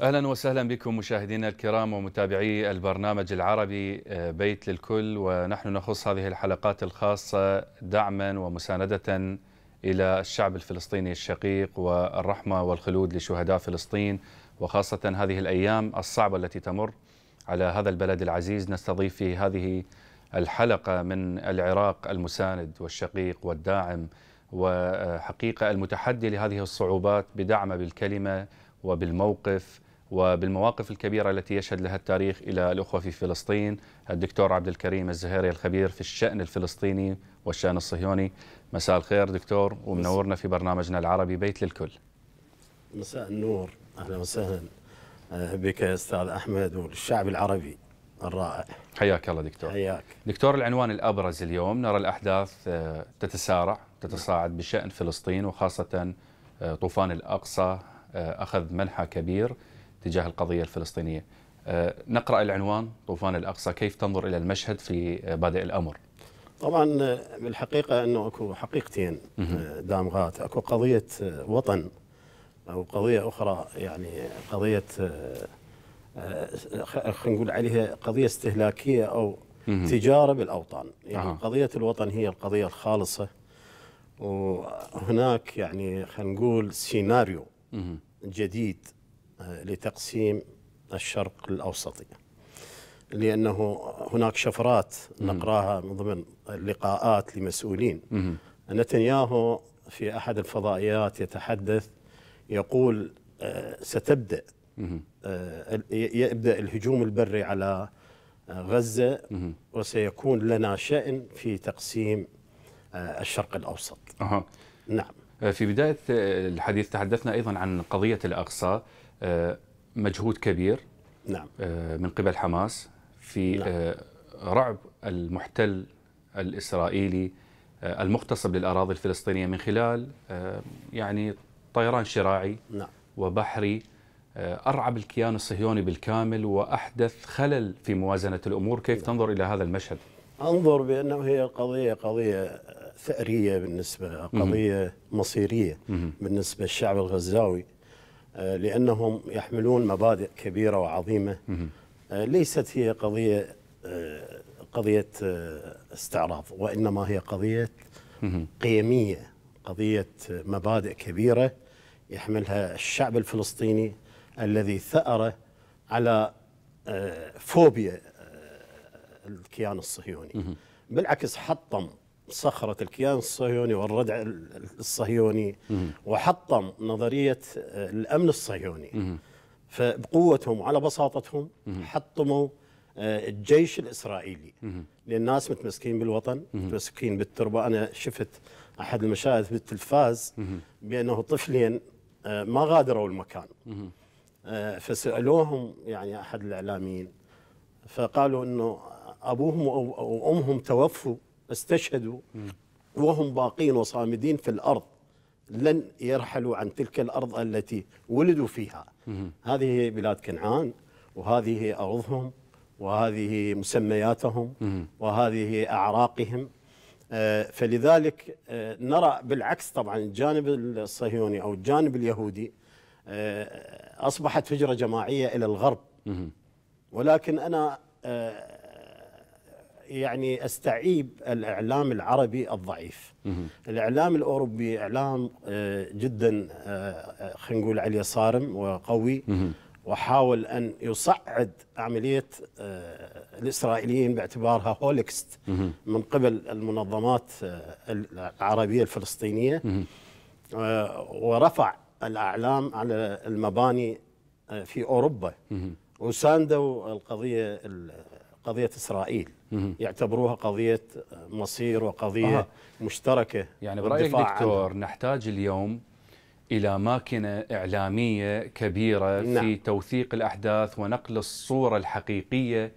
اهلا وسهلا بكم مشاهدينا الكرام ومتابعي البرنامج العربي آه، بيت للكل ونحن نخص هذه الحلقات الخاصه دعما ومسانده الى الشعب الفلسطيني الشقيق والرحمه والخلود لشهداء فلسطين وخاصه هذه الايام الصعبه التي تمر على هذا البلد العزيز نستضيف في هذه الحلقه من العراق المساند والشقيق والداعم وحقيقه المتحدي لهذه الصعوبات بدعمه بالكلمه وبالموقف وبالمواقف الكبيرة التي يشهد لها التاريخ إلى الأخوة في فلسطين الدكتور عبد الكريم الزهيري الخبير في الشأن الفلسطيني والشأن الصهيوني مساء الخير دكتور ومنورنا في برنامجنا العربي بيت للكل مساء النور أهلا وسهلا آه، بك يا أستاذ أحمد والشعب العربي الرائع حياك الله دكتور حياك دكتور العنوان الأبرز اليوم نرى الأحداث آه، تتسارع تتصاعد بشأن فلسطين وخاصة آه، طوفان الأقصى أخذ منحى كبير تجاه القضية الفلسطينية آه، نقرأ العنوان طوفان الأقصى كيف تنظر إلى المشهد في آه، بادئ الأمر طبعا آه، بالحقيقة أنه أكو حقيقتين دامغات أكو قضية وطن أو قضية أخرى يعني قضية خلينا نقول عليها قضية استهلاكية أو تجارة بالأوطان يعني قضية الوطن هي القضية الخالصة وهناك يعني خلينا نقول سيناريو جديد لتقسيم الشرق الاوسطي لانه هناك شفرات نقراها من ضمن لقاءات لمسؤولين نتنياهو في احد الفضائيات يتحدث يقول آه، ستبدا آه، يبدا الهجوم البري على آه، غزه وسيكون لنا شان في تقسيم الشرق الاوسط. نعم. أه. نعم. في بدايه الحديث تحدثنا ايضا عن قضيه الاقصى آه، مجهود كبير نعم. آه، من قبل حماس في نعم. آه، رعب المحتل الإسرائيلي المغتصب للأراضي الفلسطينية من خلال يعني طيران شراعي نعم. وبحري أرعب الكيان الصهيوني بالكامل وأحدث خلل في موازنة الأمور كيف نعم. تنظر إلى هذا المشهد؟ أنظر بأنه هي قضية قضية ثأرية بالنسبة قضية مصيرية بالنسبة للشعب الغزاوي آه، لأنهم يحملون مبادئ كبيرة وعظيمة آه، ليست هي قضية آه، قضية استعراض وإنما هي قضية قيمية قضية مبادئ كبيرة يحملها الشعب الفلسطيني الذي ثأر على فوبيا الكيان الصهيوني بالعكس حطم صخرة الكيان الصهيوني والردع الصهيوني وحطم نظرية آه، الأمن الصهيوني فبقوتهم على بساطتهم حطموا آه، الجيش الإسرائيلي لأن الناس متمسكين بالوطن متمسكين بالتربة أنا شفت أحد المشاهد بالتلفاز بأنه طفلين آه، ما غادروا المكان فسألوهم يعني أحد الإعلاميين فقالوا أنه أبوهم وأمهم توفوا استشهدوا وهم باقين وصامدين في الأرض لن يرحلوا عن تلك الأرض التي ولدوا فيها هذه بلاد كنعان وهذه أرضهم وهذه مسمياتهم وهذه أعراقهم آه، فلذلك آه، نرى بالعكس طبعا الجانب الصهيوني أو الجانب اليهودي آه، أصبحت هجرة جماعية إلى الغرب ولكن أنا يعني استعيب الاعلام العربي الضعيف. الاعلام الاوروبي اعلام آه، جدا آه، خلينا نقول عليه صارم وقوي وحاول ان يصعد عمليه آه، الاسرائيليين باعتبارها هولكست من قبل المنظمات العربيه الفلسطينيه ورفع الاعلام على المباني في اوروبا وساندوا القضيه قضيه اسرائيل يعتبروها قضية مصير وقضية آه. مشتركة يعني برأيك دكتور عنها. نحتاج اليوم إلى ماكنة إعلامية كبيرة نعم. في توثيق الأحداث ونقل الصورة الحقيقية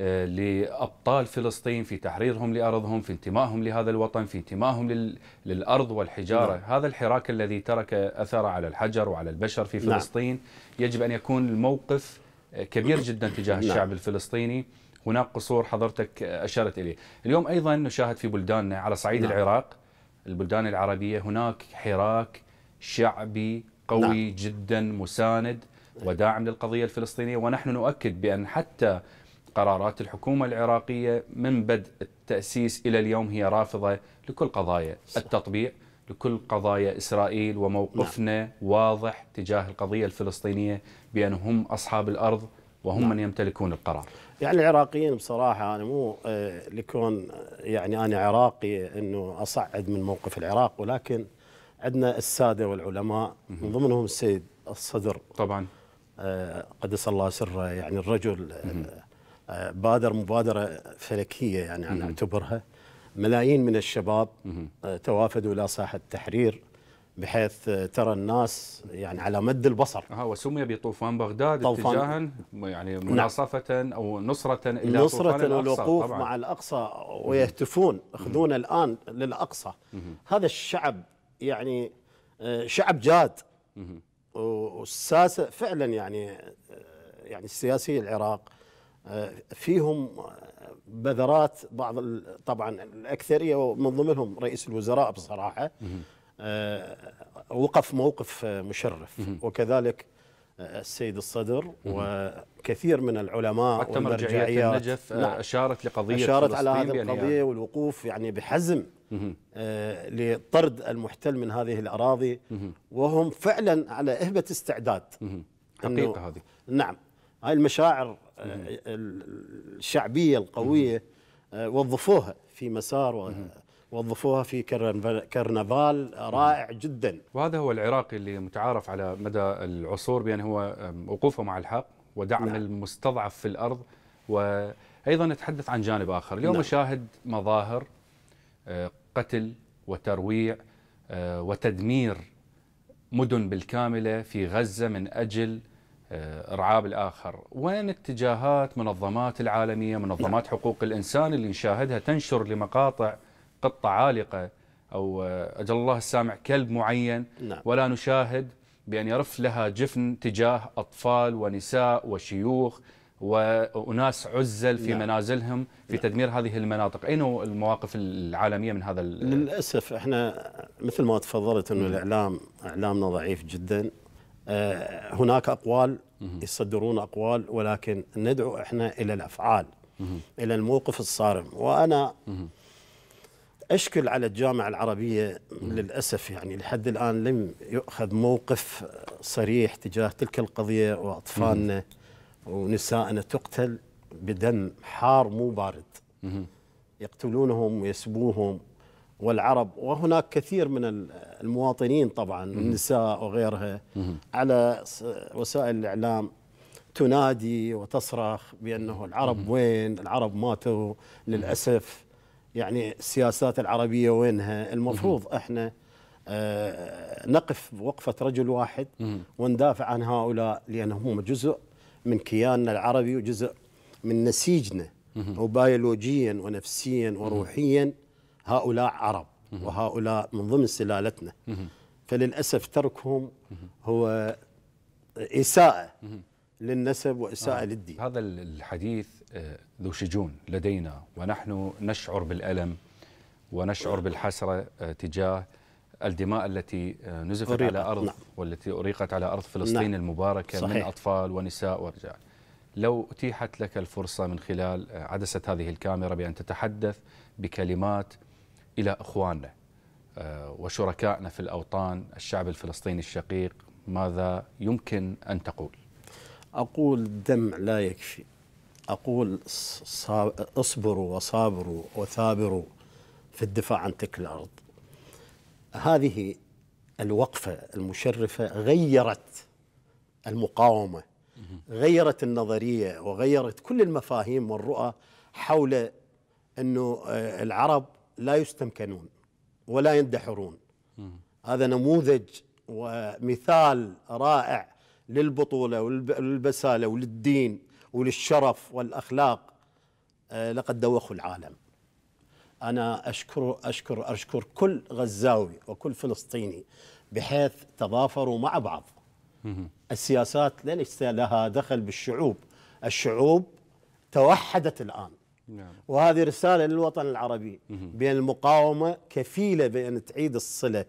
آه، لأبطال فلسطين في تحريرهم لأرضهم في انتمائهم لهذا الوطن في انتمائهم للأرض والحجارة نعم. هذا الحراك الذي ترك أثر على الحجر وعلى البشر في نعم. فلسطين نعم. يجب أن يكون الموقف آه، كبير جدا تجاه نعم. الشعب الفلسطيني هناك قصور حضرتك أشرت إليه اليوم أيضا نشاهد في بلداننا على صعيد نعم. العراق البلدان العربية هناك حراك شعبي قوي نعم. جدا مساند نعم. وداعم للقضية الفلسطينية ونحن نؤكد بأن حتى قرارات الحكومة العراقية من بدء التأسيس إلى اليوم هي رافضة لكل قضايا التطبيع لكل قضايا إسرائيل وموقفنا نعم. واضح تجاه القضية الفلسطينية بأن هم أصحاب الأرض وهم نعم. من يمتلكون القرار يعني العراقيين بصراحه انا مو آه، لكون آه، يعني انا عراقي انه اصعد من موقف العراق ولكن عندنا الساده والعلماء من ضمنهم السيد الصدر طبعا آه، قدس الله سره يعني الرجل بادر مبادره فلكيه يعني انا اعتبرها ملايين من الشباب توافدوا الى ساحه التحرير بحيث ترى الناس يعني على مد البصر اه وسمي بطوفان بغداد طوفان اتجاها يعني نعم. مناصفه نعم او نصره الى نصره طوفان الوقوف طبعاً. مع الاقصى ويهتفون اخذونا الان للاقصى هذا الشعب يعني آه، شعب جاد والساسه فعلا يعني آه، يعني السياسي العراق آه، فيهم بذرات بعض طبعا الاكثريه ومن ضمنهم رئيس الوزراء بصراحه آه، وقف موقف آه، مشرف وكذلك آه، السيد الصدر وكثير من العلماء والمرجعيات النجف نعم. اشارت لقضيه اشارت على هذه القضيه يعني والوقوف يعني بحزم لطرد المحتل من هذه الاراضي وهم فعلا على اهبه استعداد حقيقه هذه نعم هاي المشاعر الشعبيه القويه وظفوها في مسار وظفوها في كرنفال رائع جدا وهذا هو العراقي اللي متعارف على مدى العصور بأن هو وقوفه مع الحق ودعم نعم. المستضعف في الأرض وأيضا نتحدث عن جانب آخر اليوم نعم. نشاهد مظاهر أه، قتل وترويع أه، وتدمير مدن بالكاملة في غزة من أجل أه، إرعاب الآخر وين اتجاهات منظمات العالمية منظمات نعم. حقوق الإنسان اللي نشاهدها تنشر لمقاطع قطة عالقة أو آه، أجل الله السامع كلب معين نعم. ولا نشاهد بأن يرف لها جفن تجاه أطفال ونساء وشيوخ وأناس عزل في نعم. منازلهم في نعم. تدمير هذه المناطق أين المواقف العالمية من هذا للأسف احنا مثل ما تفضلت أنه نعم. الإعلام إعلامنا ضعيف جدا آه، هناك أقوال يصدرون أقوال ولكن ندعو احنا إلى الأفعال إلى الموقف الصارم وأنا أشكل على الجامعة العربية للأسف يعني لحد الآن لم يؤخذ موقف صريح تجاه تلك القضية وأطفالنا ونسائنا تقتل بدم حار مو بارد يقتلونهم ويسبوهم والعرب وهناك كثير من المواطنين طبعا النساء وغيرها على وسائل الإعلام تنادي وتصرخ بأنه العرب وين العرب ماتوا للأسف يعني السياسات العربية وينها المفروض احنا آه، نقف بوقفة رجل واحد وندافع عن هؤلاء لأنهم جزء من كياننا العربي وجزء من نسيجنا وبيولوجيا ونفسيا وروحيا هؤلاء عرب وهؤلاء من ضمن سلالتنا فللأسف تركهم هو إساءة للنسب وإساءة آه. للدين هذا الحديث آه، ذو شجون لدينا ونحن نشعر بالألم ونشعر بالحسرة آه، تجاه الدماء التي آه، نزفت أريقت. على أرض نعم. والتي أريقت على أرض نعم. فلسطين نعم. المباركة صحيح. من أطفال ونساء ورجال لو أتيحت لك الفرصة من خلال عدسة هذه الكاميرا بأن تتحدث بكلمات إلى أخواننا وشركائنا في الأوطان الشعب الفلسطيني الشقيق ماذا يمكن أن تقول؟ أقول الدمع لا يكفي أقول اصبروا وصابروا وثابروا في الدفاع عن تلك الأرض هذه الوقفة المشرفة غيرت المقاومة غيرت النظرية وغيرت كل المفاهيم والرؤى حول أنه آه، العرب لا يستمكنون ولا يندحرون هذا نموذج ومثال رائع للبطولة وللبسالة وللدين وللشرف والأخلاق آه، لقد دوخوا العالم أنا أشكر أشكر أشكر كل غزاوي وكل فلسطيني بحيث تضافروا مع بعض السياسات ليس لها دخل بالشعوب الشعوب توحدت الآن نعم. وهذه رسالة للوطن العربي بأن المقاومة كفيلة بأن تعيد الصلة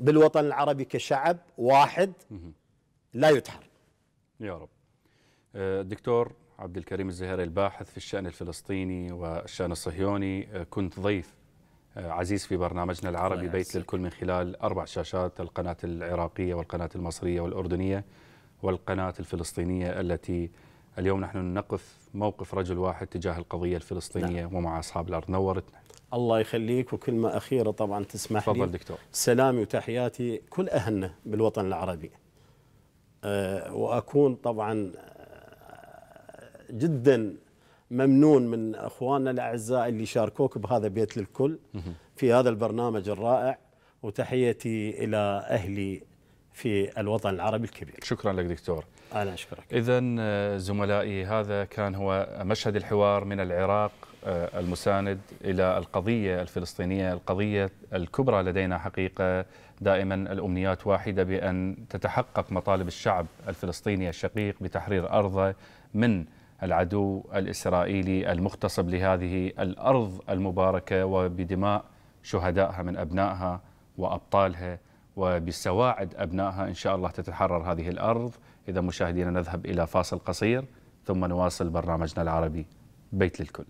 بالوطن العربي كشعب واحد لا يتحر يا رب آه، دكتور عبد الكريم الزهيري الباحث في الشأن الفلسطيني والشأن الصهيوني آه، كنت ضيف آه، عزيز في برنامجنا العربي بيت للكل من خلال أربع شاشات القناة العراقية والقناة المصرية والأردنية والقناة الفلسطينية التي اليوم نحن نقف موقف رجل واحد تجاه القضية الفلسطينية نعم. ومع أصحاب الأرض نورتنا الله يخليك وكلمة أخيرة طبعا تسمح لي دكتور سلامي وتحياتي كل أهلنا بالوطن العربي آه، واكون طبعا آه، جدا ممنون من اخواننا الاعزاء اللي شاركوك بهذا بيت للكل في هذا البرنامج الرائع وتحيتي الى اهلي في الوطن العربي الكبير. شكرا لك دكتور. انا اشكرك. اذا آه، زملائي هذا كان هو مشهد الحوار من العراق آه، المساند إلى القضية الفلسطينية القضية الكبرى لدينا حقيقة دائما الأمنيات واحدة بأن تتحقق مطالب الشعب الفلسطيني الشقيق بتحرير أرضه من العدو الإسرائيلي المغتصب لهذه الأرض المباركة وبدماء شهدائها من أبنائها وأبطالها وبسواعد أبنائها إن شاء الله تتحرر هذه الأرض إذا مشاهدينا نذهب إلى فاصل قصير ثم نواصل برنامجنا العربي بيت للكل